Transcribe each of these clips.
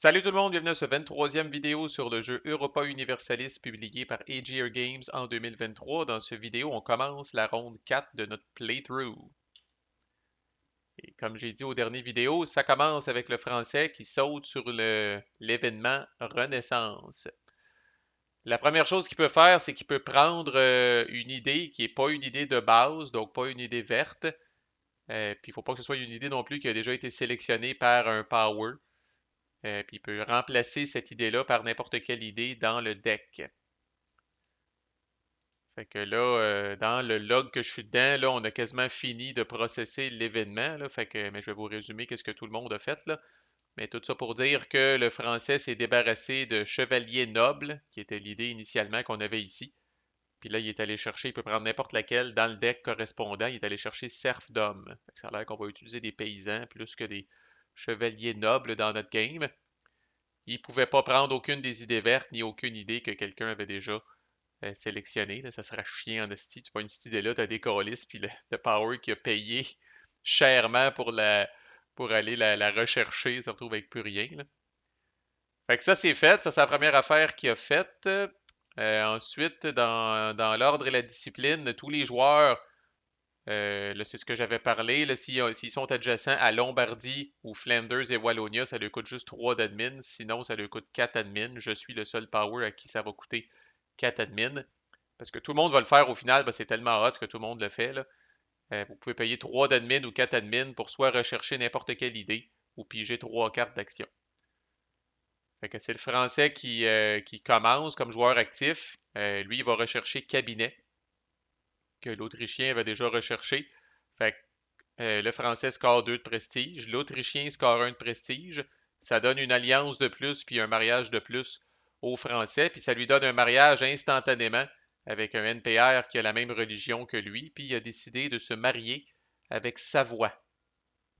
Salut tout le monde, bienvenue à ce 23e vidéo sur le jeu Europa Universalis publié par AGR Games en 2023. Dans ce vidéo, on commence la ronde 4 de notre playthrough. Et comme j'ai dit aux dernières vidéos, ça commence avec le français qui saute sur l'événement Renaissance. La première chose qu'il peut faire, c'est qu'il peut prendre euh, une idée qui n'est pas une idée de base, donc pas une idée verte. Euh, puis il ne faut pas que ce soit une idée non plus qui a déjà été sélectionnée par un power. Euh, puis il peut remplacer cette idée-là par n'importe quelle idée dans le deck. Fait que là, euh, dans le log que je suis dedans, là, on a quasiment fini de processer l'événement. Fait que, mais je vais vous résumer qu'est-ce que tout le monde a fait là. Mais tout ça pour dire que le français s'est débarrassé de chevalier noble, qui était l'idée initialement qu'on avait ici. Puis là, il est allé chercher, il peut prendre n'importe laquelle dans le deck correspondant. Il est allé chercher serf d'homme. Ça a l'air qu'on va utiliser des paysans plus que des, chevalier noble dans notre game. Il ne pouvait pas prendre aucune des idées vertes ni aucune idée que quelqu'un avait déjà euh, sélectionné. sélectionnée. ça serait chiant en esti. Tu vois une idée là, tu as des colis, puis le, power qui a payé chèrement pour, la, pour aller la, rechercher, Ça se retrouve avec plus rien. Fait que ça, c'est fait. Ça, c'est la première affaire qu'il a faite. Euh, ensuite, dans, dans l'ordre et la discipline, tous les joueurs euh, là, c'est ce que j'avais parlé. s'ils, sont adjacents à Lombardie ou Flanders et Wallonia, ça lui coûte juste 3 d'admin. Sinon, ça lui coûte 4 admin. Je suis le seul power à qui ça va coûter 4 admin. Parce que tout le monde va le faire au final, c'est tellement hot que tout le monde le fait. Euh, vous pouvez payer 3 d'admin ou 4 admin pour soit rechercher n'importe quelle idée ou piger 3 cartes d'action. que c'est le français qui euh, commence comme joueur actif. lui, il va rechercher cabinet que l'Autrichien avait déjà recherché. Euh, le Français score 2 de prestige, l'Autrichien score un de prestige. Ça donne une alliance de plus puis un mariage de plus au Français, puis ça lui donne un mariage instantanément avec un NPR qui a la même religion que lui, puis il a décidé de se marier avec Savoie,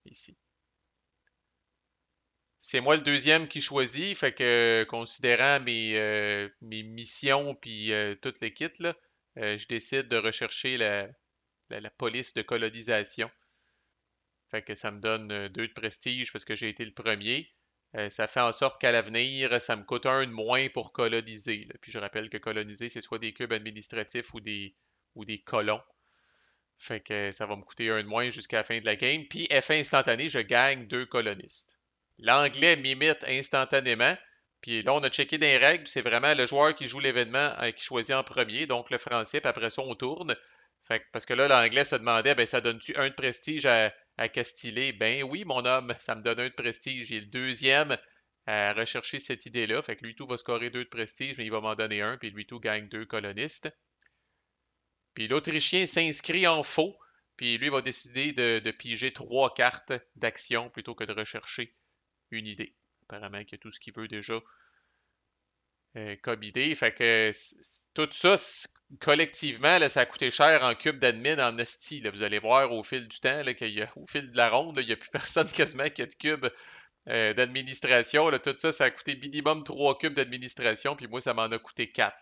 ici. C'est moi le deuxième qui choisit, fait que considérant mes, euh, missions puis les euh, toute là, euh, je décide de rechercher la, police de colonisation. Fait que ça me donne euh, deux de prestige parce que j'ai été le premier. Euh, ça fait en sorte qu'à l'avenir, ça me coûte un de moins pour coloniser. Puis je rappelle que coloniser, c'est soit des cubes administratifs ou des, ou des colons. Fait que ça va me coûter un de moins jusqu'à la fin de la game. Puis effet instantané, je gagne deux colonistes. L'anglais m'imite instantanément. Puis là, on a checké des règles, c'est vraiment le joueur qui joue l'événement euh, qui choisit en premier, donc le français, puis après ça, on tourne. Fait parce que là, l'anglais se demandait, ben, ça donne-tu un de prestige à, à Ben oui, mon homme, ça me donne un de prestige. Et le deuxième à rechercher cette idée-là. Fait que lui tout va scorer deux de prestige, mais il va m'en donner un, puis lui tout gagne deux colonistes. Puis l'Autrichien s'inscrit en faux, puis lui va décider de, de piger trois cartes d'action plutôt que de rechercher une idée apparemment y a tout ce qu'il veut déjà euh, comme idée. Fait que tout ça, collectivement, ça a coûté cher en cube d'admin en hostie. Vous allez voir au fil du temps, au fil de la ronde, il n'y a plus personne quasiment qui a de cube euh, d'administration. Tout ça, ça a coûté minimum 3 cubes d'administration, puis moi, ça m'en a coûté 4.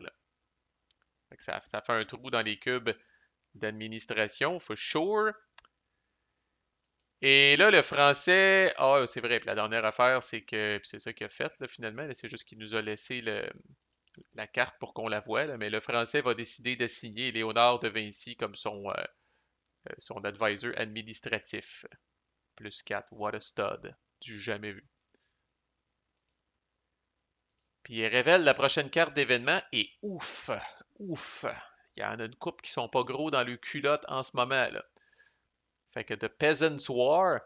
ça, ça, fait un trou dans les cubes d'administration, for sure. Et là, le français. Ah, c'est vrai. la dernière affaire, c'est que. c'est ça qu'il a fait, finalement. c'est juste qu'il nous a laissé la carte pour qu'on la voie. Mais le français va décider de signer Léonard de Vinci comme son, euh, euh, son advisor administratif. Plus 4. What a stud. Du jamais vu. Puis il révèle la prochaine carte d'événement et ouf, ouf, il y en a une coupe qui sont pas gros dans le culotte en ce moment là. Fait que de Peasants War,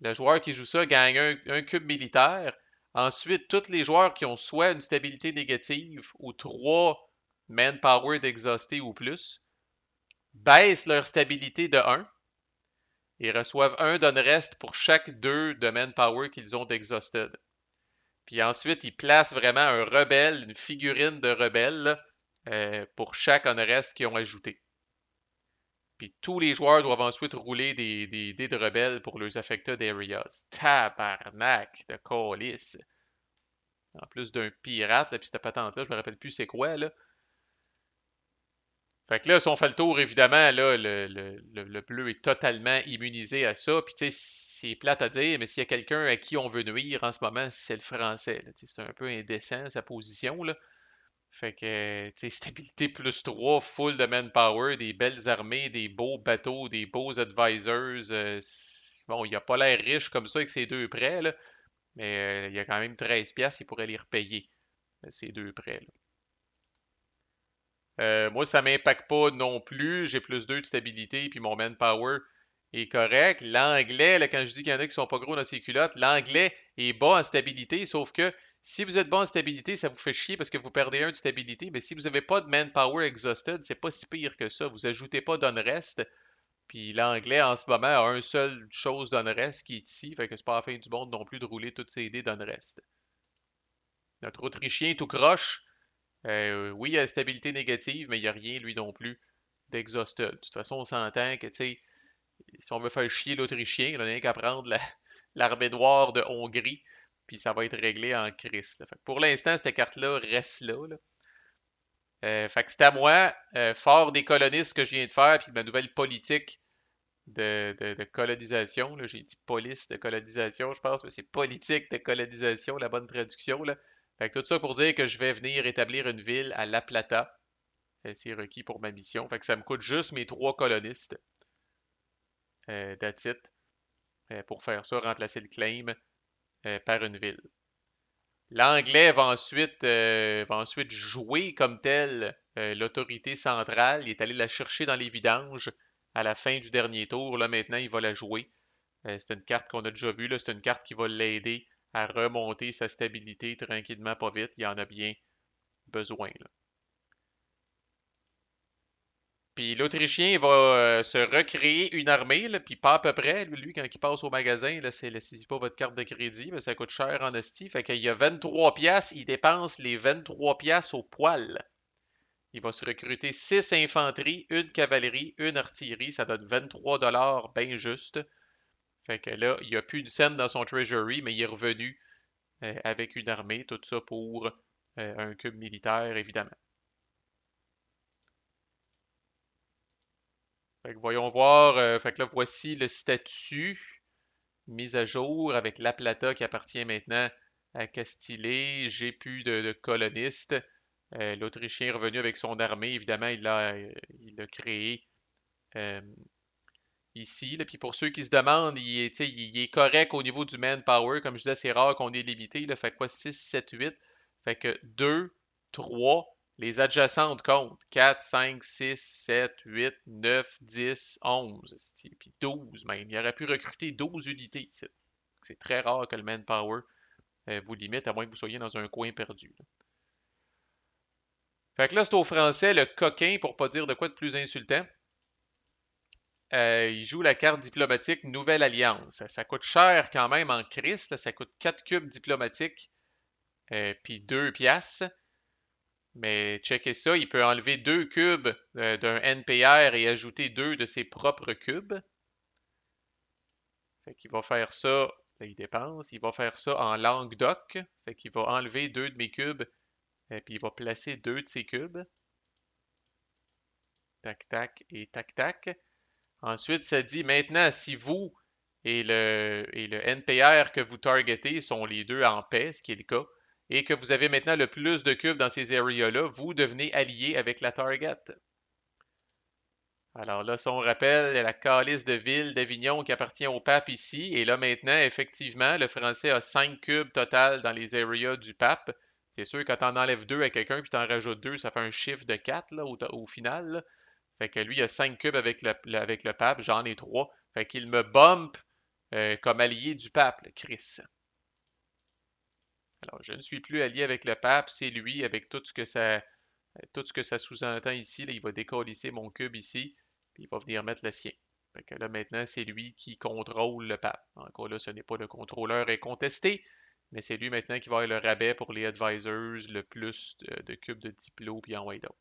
le joueur qui joue ça gagne un, cube militaire. Ensuite, tous les joueurs qui ont soit une stabilité négative ou trois manpower d'exhausté ou plus baissent leur stabilité de 1 et reçoivent un don reste pour chaque deux de manpower qu'ils ont d'exhausted. Puis ensuite, ils placent vraiment un rebelle, une figurine de rebelle euh, pour chaque honorest qu'ils ont ajouté. Puis tous les joueurs doivent ensuite rouler des, dés de rebelles pour leurs affected areas. Tabarnak de colis. En plus d'un pirate, là, puis cette patente-là, je me rappelle plus c'est quoi, là. Fait que là, si on fait le tour, évidemment, là, le, bleu est totalement immunisé à ça. Puis tu sais, c'est plate à dire, mais s'il y a quelqu'un à qui on veut nuire en ce moment, c'est le français. C'est un peu indécent, sa position, là. Fait que, tu sais, stabilité plus 3, full de manpower, des belles armées, des beaux bateaux, des beaux advisors. Euh, bon, il a pas l'air riche comme ça avec ces deux prêts, là, mais euh, il y a quand même 13 pièces, il pourrait les repayer, ces euh, deux prêts. Là. moi, ça m'impacte pas non plus. J'ai plus 2 de stabilité, puis mon manpower est correct. L'anglais, là, quand je dis qu'il y en a qui sont pas gros dans ces culottes, l'anglais est bas en stabilité, sauf que si vous êtes bon en stabilité, ça vous fait chier parce que vous perdez un de stabilité, mais si vous n'avez pas de manpower exhausted, c'est pas si pire que ça. Vous ajoutez pas d'unrest. Puis l'anglais en ce moment a un seul chose reste qui est ici, fait que c'est pas la fin du monde non plus de rouler toutes ces idées reste. Notre Autrichien tout croche. Euh, oui, il a stabilité négative, mais il n'y a rien, lui non plus, d'exhausted. De toute façon, on s'entend que, tu sais, si on veut faire chier l'Autrichien, il n'a a rien qu'à prendre l'armée noire de Hongrie puis ça va être réglé en crise. pour l'instant, cette carte-là reste là. Euh, c'est à moi, euh, fort des colonistes que je viens de faire, puis de ma nouvelle politique de, colonisation. J'ai dit police de colonisation, je pense, mais c'est politique de colonisation, la bonne traduction. Fait que tout ça pour dire que je vais venir établir une ville à La Plata. Euh, c'est requis pour ma mission. Fait que ça me coûte juste mes trois colonistes. Euh, pour faire ça, remplacer le claim euh, par une ville. L'anglais va ensuite, euh, va ensuite jouer comme tel euh, l'autorité centrale. Il est allé la chercher dans les vidanges à la fin du dernier tour. Là, maintenant, il va la jouer. c'est une carte qu'on a déjà vue. C'est une carte qui va l'aider à remonter sa stabilité tranquillement, pas vite. Il en a bien besoin. Puis l'Autrichien, va euh, se recréer une armée, puis pas à peu près. Lui, quand il passe au magasin, là, c'est saisit pas votre carte de crédit, mais ça coûte cher en esti. Fait qu'il y a 23 piastres, il dépense les 23 piastres au poil. Il va se recruter 6 infanteries, une cavalerie, une artillerie. Ça donne 23 dollars, bien juste. Fait que là, il n'y a plus une scène dans son treasury, mais il est revenu euh, avec une armée, tout ça pour euh, un cube militaire, évidemment. voyons voir. Euh, voici le statut mis à jour avec La Plata qui appartient maintenant à Castillé. J'ai plus de, colonistes. Euh, L'Autrichien est revenu avec son armée. Évidemment, il l'a euh, il créé ici. Là. Puis pour ceux qui se demandent, il est, correct au niveau du manpower. Comme je disais, c'est rare qu'on est limité. Là. Fait quoi? 6, 7, 8. Fait que 2, 3, les adjacentes comptent 4, 5, 6, 7, 8, 9, 10, 11, puis 12 même. Il aurait pu recruter 12 unités C'est très rare que le manpower euh, vous limite, à moins que vous soyez dans un coin perdu. Fait que là, c'est au français, le coquin, pour pas dire de quoi de plus insultant. Euh, il joue la carte diplomatique Nouvelle Alliance. Ça, coûte cher quand même en Christ. Ça coûte 4 cubes diplomatiques, et euh, puis 2 piastres. Mais checkez ça, il peut enlever deux cubes euh, d'un NPR et ajouter deux de ses propres cubes. Fait qu'il va faire ça, il dépense, il va faire ça en langue doc. Fait qu'il va enlever deux de mes cubes et puis il va placer deux de ses cubes. Tac, tac et tac, tac. Ensuite, ça dit maintenant, si vous et le, et le NPR que vous targetez sont les deux en paix, ce qui est le cas, et que vous avez maintenant le plus de cubes dans ces areas-là, vous devenez allié avec la target. Alors là, si on rappelle la calice de ville d'Avignon qui appartient au pape ici. Et là, maintenant, effectivement, le français a 5 cubes total dans les areas du pape. C'est sûr, quand en enlèves 2 à quelqu'un puis en rajoutes deux, ça fait un chiffre de 4 au, final. Fait que lui, il a 5 cubes avec le, pape. J'en ai trois. Fait qu'il me bump euh, comme allié du pape, Chris. Alors, je ne suis plus allié avec le pape, c'est lui, avec tout ce que ça, euh, ça sous-entend ici. il va décollisser mon cube ici, puis il va venir mettre le sien. Fait que là, maintenant, c'est lui qui contrôle le pape. Encore là, ce n'est pas le contrôleur est contesté, mais c'est lui maintenant qui va avoir le rabais pour les advisors, le plus de, cubes de diplôme. puis en d'eau.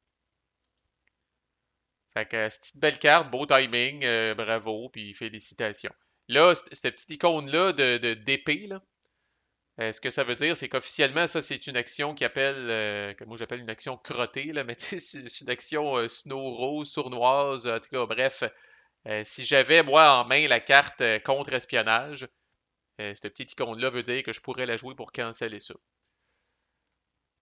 Fait que cette petite belle carte, beau timing, euh, bravo, puis félicitations. Là, cette petite icône-là de d'épée, là, euh, ce que ça veut dire, c'est qu'officiellement, ça, c'est une action qui appelle, euh, que moi j'appelle une action crottée, là, mais c'est une action euh, snow rose, sournoise, en tout cas, bref. si j'avais, moi, en main la carte contre-espionnage, cette petite icône-là veut dire que je pourrais la jouer pour canceller ça.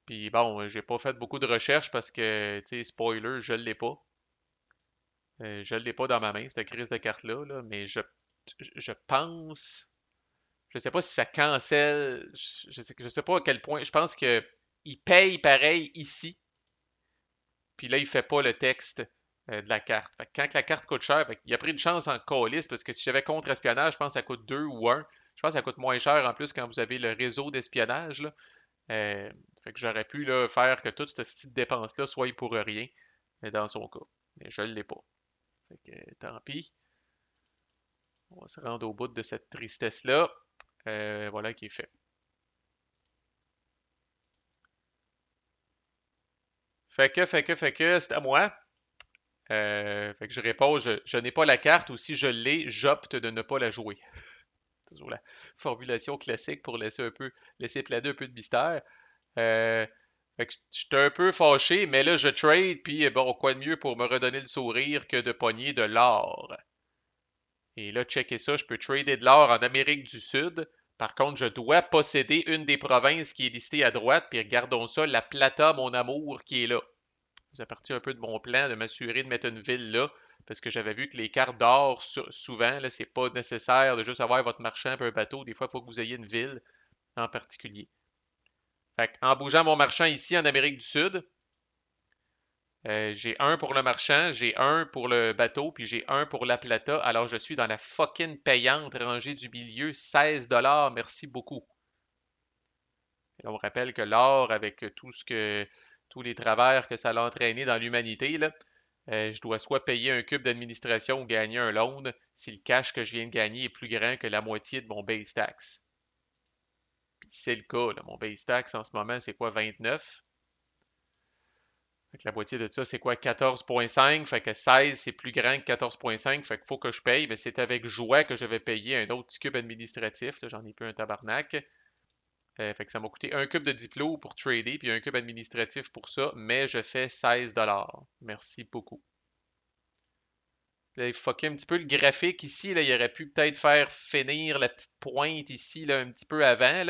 Puis bon, j'ai pas fait beaucoup de recherches parce que, tu sais, spoiler, je l'ai pas. je l'ai pas dans ma main, cette crise de carte-là, là, mais je, je pense je ne sais pas si ça cancelle. Je ne sais, pas à quel point. Je pense que il paye pareil ici. Puis là, il ne fait pas le texte euh, de la carte. que quand la carte coûte cher, il a pris une chance en colis parce que si j'avais contre-espionnage, je pense que ça coûte 2 ou 1. Je pense que ça coûte moins cher en plus quand vous avez le réseau d'espionnage. Euh, fait que j'aurais pu faire que toute cette petite dépense-là soit pour rien dans son cas. Mais je ne l'ai pas. tant pis. On va se rendre au bout de cette tristesse-là. Euh, voilà qui est fait. Fait que, fait que, fait que, c'est à moi. Euh, fait que je réponds, je, n'ai pas la carte ou si je l'ai, j'opte de ne pas la jouer. Toujours la formulation classique pour laisser un peu, laisser planer un peu de mystère. Je euh, fait que un peu fâché, mais là je trade, puis bon, quoi de mieux pour me redonner le sourire que de pogner de l'or. Et là, checker ça, je peux trader de l'or en Amérique du Sud. Par contre, je dois posséder une des provinces qui est listée à droite, puis regardons ça, la Plata, mon amour, qui est là. Ça partit un peu de mon plan de m'assurer de mettre une ville là, parce que j'avais vu que les cartes d'or, souvent, ce c'est pas nécessaire de juste avoir votre marchand et un bateau. Des fois, il faut que vous ayez une ville en particulier. Fait en bougeant mon marchand ici en Amérique du Sud, euh, j'ai un pour le marchand, j'ai un pour le bateau, puis j'ai un pour la plata. Alors, je suis dans la fucking payante rangée du milieu. 16 dollars, merci beaucoup. on rappelle que l'or, avec tout ce que, tous les travers que ça l'a entraîné dans l'humanité, euh, je dois soit payer un cube d'administration ou gagner un loan si le cash que je viens de gagner est plus grand que la moitié de mon base tax. Puis c'est le cas, mon base tax en ce moment, c'est quoi, 29? Fait la moitié de ça, c'est quoi? 14.5. Fait que 16, c'est plus grand que 14.5. Fait qu'il faut que je paye. Mais c'est avec joie que je vais payer un autre petit cube administratif. J'en ai plus un tabarnak. Euh, fait que ça m'a coûté un cube de diplôme pour trader, puis un cube administratif pour ça, mais je fais 16 Merci beaucoup. J'ai avez fucké un petit peu le graphique ici. Là, il aurait pu peut-être faire finir la petite pointe ici un petit peu avant,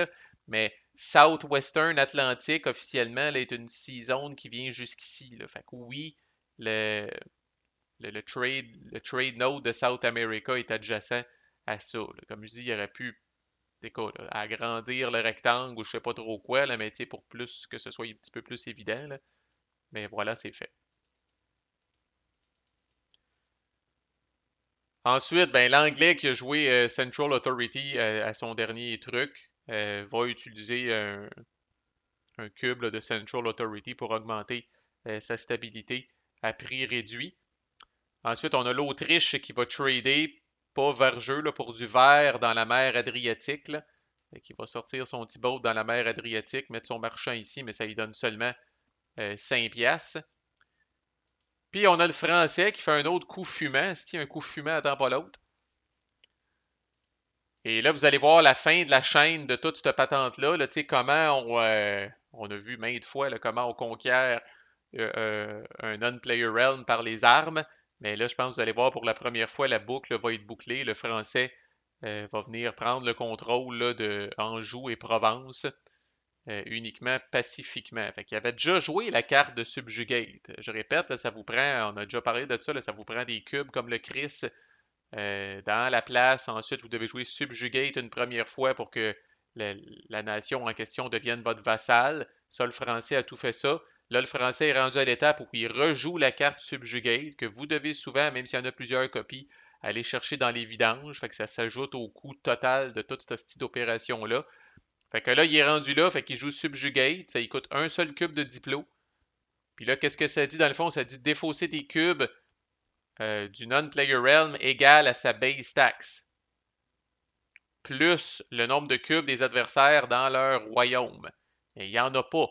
mais Southwestern Atlantic, officiellement, est une C-zone qui vient jusqu'ici. Fait que oui, le, trade, le trade node de South America est adjacent à ça. Comme je dis, il aurait pu agrandir le rectangle ou je sais pas trop quoi, là, mais pour plus que ce soit un petit peu plus évident. Mais voilà, c'est fait. Ensuite, ben, l'anglais qui a joué euh, Central Authority euh, à son dernier truc, euh, va utiliser un, cube de Central Authority pour augmenter euh, sa stabilité à prix réduit. Ensuite, on a l'Autriche qui va trader pas vers jeu pour du verre dans la mer Adriatique. et qui va sortir son petit boat dans la mer Adriatique, mettre son marchand ici, mais ça lui donne seulement 5 euh, Puis on a le français qui fait un autre coup fumant, c'est un coup fumant, temps pas l'autre. Et là, vous allez voir la fin de la chaîne de toute cette patente-là, là, comment on, euh, on, a vu maintes fois comment on conquiert euh, euh, un non-player realm par les armes. Mais là, je pense que vous allez voir pour la première fois, la boucle va être bouclée. Le français va venir prendre le contrôle de Anjou et Provence uniquement pacifiquement. Il avait déjà joué la carte de Subjugate. Je répète, ça vous prend, on a déjà parlé de ça, ça vous prend des cubes comme le Chris, euh, dans la place. Ensuite, vous devez jouer Subjugate une première fois pour que la, nation en question devienne votre vassal. Ça, le français a tout fait ça. Là, le français est rendu à l'étape où il rejoue la carte Subjugate que vous devez souvent, même s'il y en a plusieurs copies, aller chercher dans les vidanges. Fait que ça s'ajoute au coût total de toute cette style d'opération-là. Fait que là, il est rendu là, fait qu'il joue Subjugate, ça il coûte un seul cube de diplôme. Puis là, qu'est-ce que ça dit dans le fond? Ça dit défausser tes cubes euh, du non-player realm égale à sa base tax, plus le nombre de cubes des adversaires dans leur royaume. Et il n'y en a pas.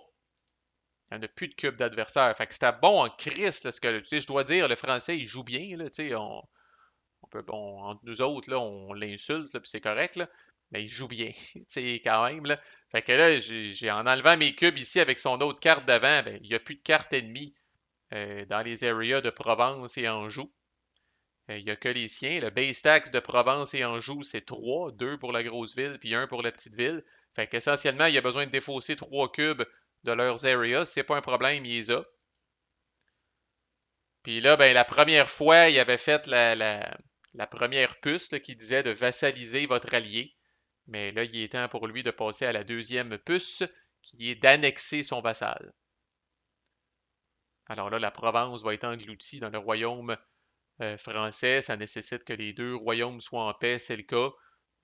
Il n'y en a plus de cubes d'adversaires. Fait que c'était bon en Christ, que je dois dire, le français, il joue bien. Là, on, on peut, entre nous autres, on l'insulte, puis c'est correct. mais il joue bien, quand même. Fait que là, j'ai, en enlevant mes cubes ici avec son autre carte d'avant, ben, il n'y a plus de carte ennemie euh, dans les areas de Provence et Anjou. Euh, il n'y a que les siens. Le base tax de Provence et Anjou, c'est 3, 2 pour la grosse ville, puis 1 pour la petite ville. Fait qu'essentiellement, il y a besoin de défausser 3 cubes de leurs areas. C'est pas un problème, il les a. Puis là, ben, la première fois, il avait fait la, première puce qui disait de vassaliser votre allié. Mais là, il est temps pour lui de passer à la deuxième puce, qui est d'annexer son vassal. Alors là, la Provence va être engloutie dans le royaume euh, français, ça nécessite que les deux royaumes soient en paix, c'est le cas.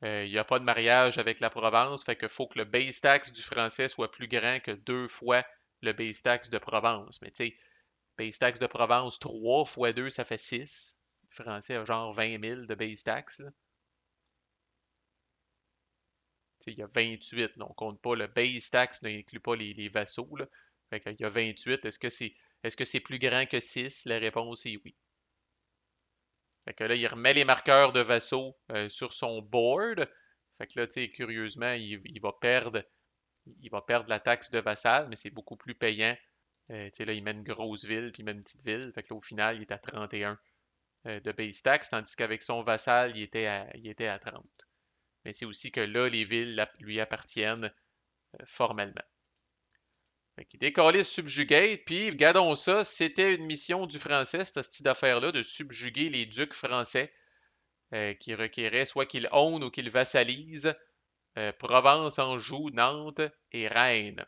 Il euh, n'y a pas de mariage avec la Provence, fait que faut que le base tax du français soit plus grand que deux fois le base tax de Provence. Mais tu sais, base tax de Provence, trois fois deux, ça fait six. Le français a genre 20 000 de base tax. il y a 28. Donc, on compte pas le base tax, n'inclut pas les, vassaux. il y a 28. Est-ce que c'est plus grand que six? La réponse est oui. Fait que là, il remet les marqueurs de Vassaux euh, sur son board. Fait que là, tu sais, curieusement, il, va perdre il va perdre la taxe de Vassal, mais c'est beaucoup plus payant. Euh, tu sais, là, il met une grosse ville, puis il met une petite ville. Fait que au final, il est à 31 euh, de base tax, tandis qu'avec son Vassal, il était à, il était à 30. Mais c'est aussi que là, les villes lui appartiennent formellement. Fait qu'il décollait Subjugate, puis regardons ça, c'était une mission du français, cette style d'affaire-là, de subjuguer les ducs français euh, qui requéraient soit qu'ils honnent ou qu'ils vassalisent euh, Provence, Anjou, Nantes et Rennes.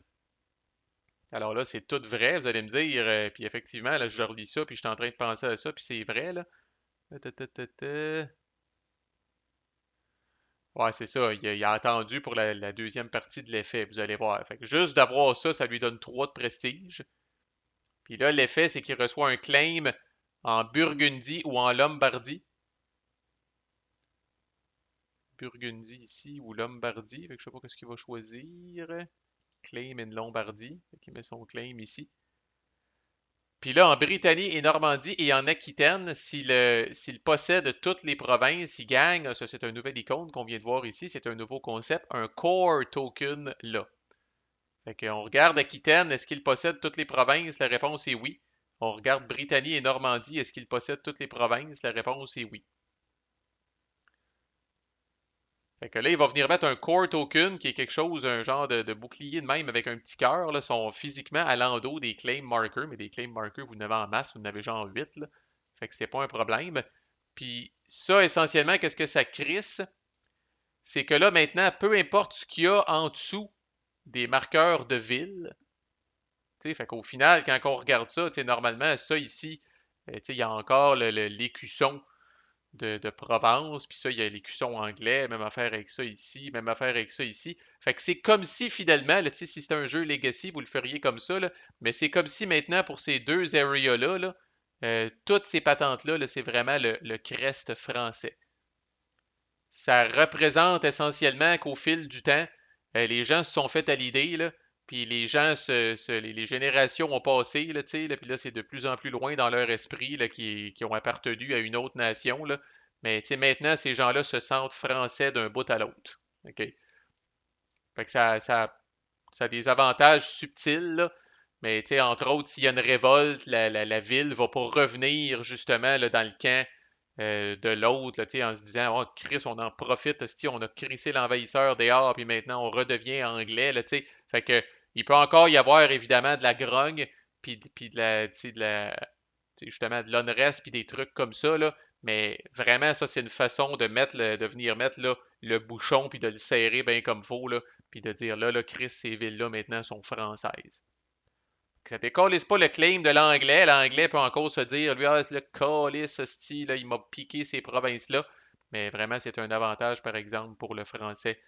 Alors là, c'est tout vrai, vous allez me dire, euh, puis effectivement, là, je relis ça, puis je suis en train de penser à ça, puis c'est vrai, là. Ouais, c'est ça. Il a, attendu pour la, deuxième partie de l'effet, vous allez voir. juste d'avoir ça, ça lui donne 3 de prestige. Puis là, l'effet, c'est qu'il reçoit un claim en Burgundie ou en Lombardie. Burgundy ici ou Lombardie. je sais pas ce qu'il va choisir. Claim en Lombardie. il met son claim ici. Puis là, en Britannie et Normandie et en Aquitaine, s'il possède toutes les provinces, il gagne, ça c'est un nouvel icône qu'on vient de voir ici, c'est un nouveau concept, un core token là. Fait qu'on regarde Aquitaine, est-ce qu'il possède toutes les provinces? La réponse est oui. On regarde Britannie et Normandie, est-ce qu'il possède toutes les provinces? La réponse est oui. Fait que là, il va venir mettre un core token qui est quelque chose, un genre de, bouclier de même avec un petit cœur. Là, sont physiquement à l'endos des claim markers, mais des claim markers, vous n'avez en masse, vous n'avez avez genre 8. Là. Fait que c'est pas un problème. Puis ça, essentiellement, qu'est-ce que ça crisse? C'est que là, maintenant, peu importe ce qu'il y a en dessous des marqueurs de ville, fait qu'au final, quand on regarde ça, normalement, ça ici, euh, il y a encore l'écusson de, Provence, puis ça, il y a l'écusson anglais, même affaire avec ça ici, même affaire avec ça ici. Fait que c'est comme si finalement, là, si c'était un jeu Legacy, vous le feriez comme ça, là, mais c'est comme si maintenant pour ces deux areas-là, là, euh, toutes ces patentes-là, c'est vraiment le, crest français. Ça représente essentiellement qu'au fil du temps, euh, les gens se sont fait à l'idée puis les gens, les, générations ont passé, là, là, puis là, c'est de plus en plus loin dans leur esprit là, qui, ont appartenu à une autre nation. Là. Mais tu sais, maintenant, ces gens-là se sentent français d'un bout à l'autre. OK? Fait que ça, ça, a des avantages subtils, là. mais entre autres, s'il y a une révolte, la, la, ville va pas revenir justement là, dans le camp euh, de l'autre, tu sais, en se disant Oh, Chris, on en profite, on a crissé l'envahisseur dehors, puis maintenant on redevient anglais. Là, tu sais, fait que il peut encore y avoir évidemment de la grogne, puis, de justement de l'onrest, puis des trucs comme ça, mais vraiment, ça, c'est une façon de, mettre de venir mettre le bouchon, puis de le serrer bien comme faut, puis de dire là, là, Chris, ces villes-là maintenant sont françaises. Ça décolle pas le claim de l'anglais. L'anglais peut encore se dire, lui, a ah, le ce style, il m'a piqué ces provinces-là. Mais vraiment, c'est un avantage, par exemple, pour le français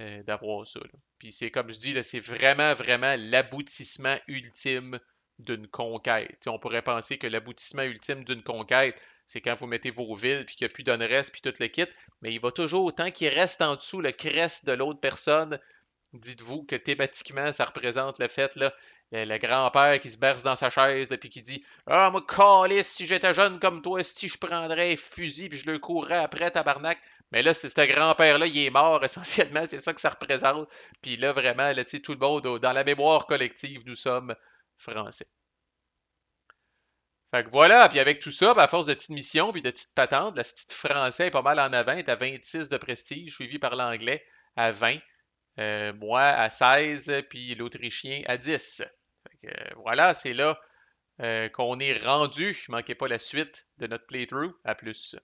euh, d'avoir ça. Puis c'est comme je dis, c'est vraiment, vraiment l'aboutissement ultime d'une conquête. on pourrait penser que l'aboutissement ultime d'une conquête, c'est quand vous mettez vos villes, puis qu'il n'y a plus puis tout le kit. Mais il va toujours, autant qu'il reste en dessous le crest de l'autre personne, dites-vous que thématiquement, ça représente le fait, là, le, grand-père qui se berce dans sa chaise, puis qui dit Ah, mon moi, si j'étais jeune comme toi, si je prendrais fusil, puis je le courrais après, tabarnak. Mais là, ce grand-père-là, il est mort essentiellement, c'est ça que ça représente. Puis là, vraiment, là, tout le monde, dans la mémoire collective, nous sommes français. Fait que voilà, puis avec tout ça, ben, à force de petites missions puis de petites patentes, la petite français est pas mal en avant, est à 26 de prestige, suivi par l'anglais à 20, euh, moi à 16, puis l'autrichien à 10. Fait que, euh, voilà, c'est là euh, qu'on est rendu. Manquez pas la suite de notre playthrough. À plus.